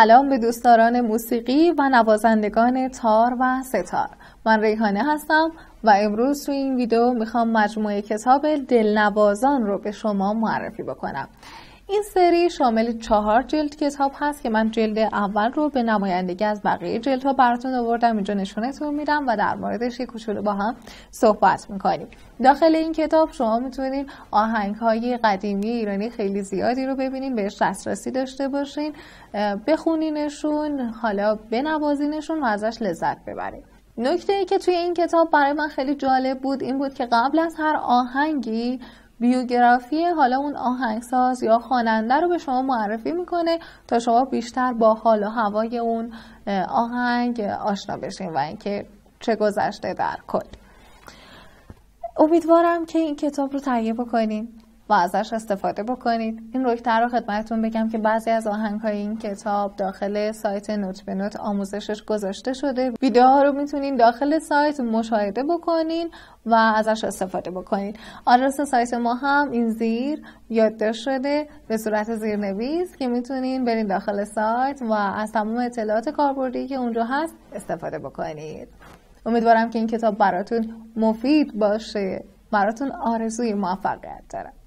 سلام به دوستداران موسیقی و نوازندگان تار و ستار من ریحانه هستم و امروز تو این ویدیو میخوام مجموعه کتاب دلنوازان رو به شما معرفی بکنم این سری شامل چهار جلد کتاب هست که من جلد اول رو به نمایندگی از بقیه ها براتون آوردم اینجا نشونتون میدم و در موردش یک کوچولو با هم صحبت میکنیم داخل این کتاب شما میتونید آهنگ های قدیمی ایرانی خیلی زیادی رو ببینین بهش دسترسی داشته باشین بخونینشون حالا بنوازینشون و ازش لذت ببرین نکته ای که توی این کتاب برای من خیلی جالب بود این بود که قبل از هر آهنگی بیوگرافی حالا اون آهنگساز یا خواننده رو به شما معرفی میکنه تا شما بیشتر با حال و هوای اون آهنگ آشنا بشین و اینکه چه گذشته در کل امیدوارم که این کتاب رو تهیه بکنین و ازش استفاده بکنید این روکتر رو خدمتتون بگم که بعضی از آهنگ های این کتاب داخل سایت نوت به نوت آموزشش گذاشته شده ویدیوها رو میتونین داخل سایت مشاهده بکنین و ازش استفاده بکنید آدرس سایت ما هم این زیر یادداشت شده به صورت زیرنویس که میتونین برین داخل سایت و از تمام اطلاعات کاربردی که اونجا هست استفاده بکنید امیدوارم که این کتاب براتون مفید باشه براتون آرزوی موفقیت دارم